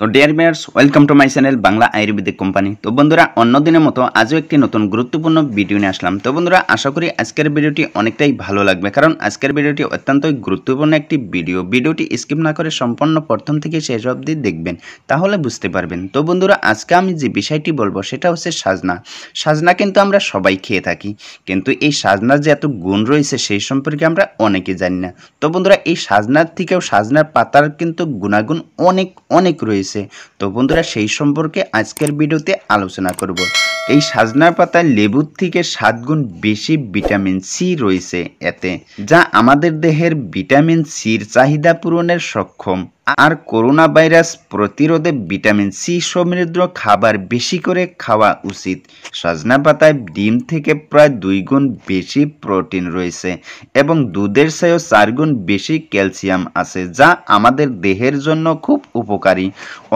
তো ডিয়ার মেয়ার্স welcome to my channel Bangla Ayurvedic company তো বন্ধুরা অন্যদিনের মতো আজও একটি নতুন গুরুত্বপূর্ণ ভিডিও নিয়ে আসলাম তো বন্ধুরা আশা করি আজকের ভিডিওটি অনেকটাই ভালো লাগবে কারণ আজকের ভিডিওটি অত্যন্ত গুরুত্বপূর্ণ একটি ভিডিও ভিডিওটি স্কিপ না করে সম্পূর্ণ প্রথম থেকে শেষ অবধি দেখবেন তাহলে বুঝতে পারবেন তো বন্ধুরা আজকে আমি যে বিষয়টি বলবো সেটা হচ্ছে সাজনা সাজনা কিন্তু আমরা সবাই খেয়ে থাকি কিন্তু এই সাজনার যে এত গুণ রয়েছে সেই সম্পর্কে আমরা অনেকে জানি না তো বন্ধুরা এই সাজনার থেকেও সাজনার পাতার কিন্তু গুণাগুণ অনেক অনেক রয়েছে রয়েছে তো বন্ধুরা সেই সম্পর্কে আজকের ভিডিওতে আলোচনা করব এই সাজনা পাতায় লেবুর থেকে সাত গুণ বেশি ভিটামিন সি রয়েছে এতে যা আমাদের দেহের ভিটামিন সির চাহিদা পূরণের সক্ষম আর করোনা ভাইরাস প্রতিরোধে ভিটামিন সি সমৃদ্ধ খাবার বেশি করে খাওয়া উচিত সজনা পাতায় ডিম থেকে প্রায় দুই গুণ বেশি প্রোটিন রয়েছে এবং দুধের চেয়েও চার গুণ বেশি ক্যালসিয়াম আছে যা আমাদের দেহের জন্য খুব উপকারী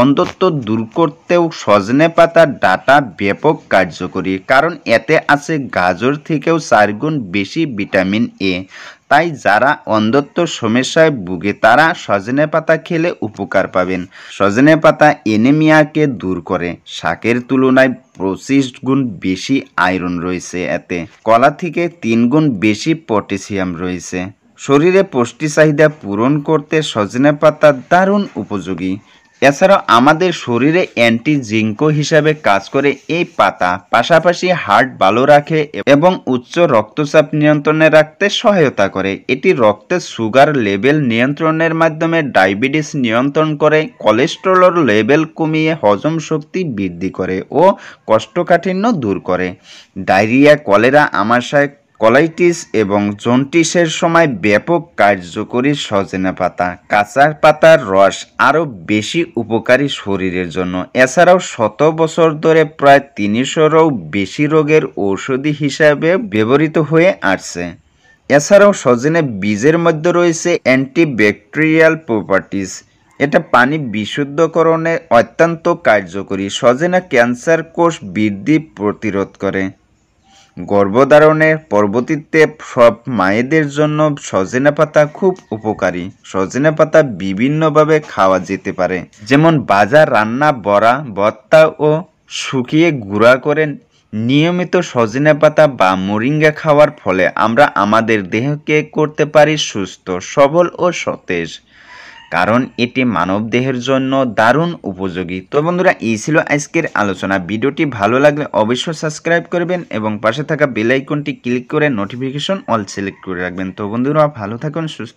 অন্তত দূর করতেও সজনে পাতার ডাটা ব্যাপক কার্যকরী কারণ এতে আছে গাজর থেকেও চার গুণ বেশি ভিটামিন এ তাই যারা অন্ধত্ব সমস্যায় ভুগে তারা সজনে পাতা খেলে উপকার পাবেন সজনে পাতা এনেমিয়াকে দূর করে শাকের তুলনায় পঁচিশ গুণ বেশি আয়রন রয়েছে এতে কলা থেকে তিন গুণ বেশি পটেশিয়াম রয়েছে শরীরে পুষ্টি চাহিদা পূরণ করতে সজনে পাতা দারুণ উপযোগী এছাড়াও আমাদের শরীরে অ্যান্টি জিঙ্কো হিসাবে কাজ করে এই পাতা পাশাপাশি হার্ট ভালো রাখে এবং উচ্চ রক্তচাপ নিয়ন্ত্রণে রাখতে সহায়তা করে এটি রক্তের সুগার লেভেল নিয়ন্ত্রণের মাধ্যমে ডায়াবেটিস নিয়ন্ত্রণ করে কোলেস্টেরলের লেভেল কমিয়ে হজম শক্তি বৃদ্ধি করে ও কষ্টকাঠিন্য দূর করে ডায়রিয়া কলেরা আমাশয় কলাইটিস এবং জন্টিসের সময় ব্যাপক কার্যকরী সজনা পাতা কাঁচার পাতার রস আরও বেশি উপকারী শরীরের জন্য এছাড়াও শত বছর ধরে প্রায় তিনশোরও বেশি রোগের ঔষধি হিসাবে ব্যবহৃত হয়ে আসছে এছাড়াও সজনে বীজের মধ্যে রয়েছে অ্যান্টিব্যাকটেরিয়াল প্রপার্টিস এটা পানি বিশুদ্ধকরণে অত্যন্ত কার্যকরী সজনা ক্যান্সার কোষ বৃদ্ধি প্রতিরোধ করে গর্ভধারণের পরবর্তীতে সব মায়েদের জন্য সজনে পাতা খুব উপকারী সজনে পাতা বিভিন্নভাবে খাওয়া যেতে পারে যেমন বাজার রান্না বড়া বত্তা ও শুকিয়ে গুঁড়া করেন নিয়মিত সজনে পাতা বা মোরিঙ্গা খাওয়ার ফলে আমরা আমাদের দেহকে করতে পারি সুস্থ সবল ও সতেজ কারণ এটি মানবদেহের জন্য দারুণ উপযোগী তো বন্ধুরা এই ছিল আজকের আলোচনা ভিডিওটি ভালো লাগলে অবশ্যই সাবস্ক্রাইব করবেন এবং পাশে থাকা বেলাইকনটি ক্লিক করে নোটিফিকেশন অল সিলেক্ট করে রাখবেন তো বন্ধুরা ভালো থাকুন সুস্থ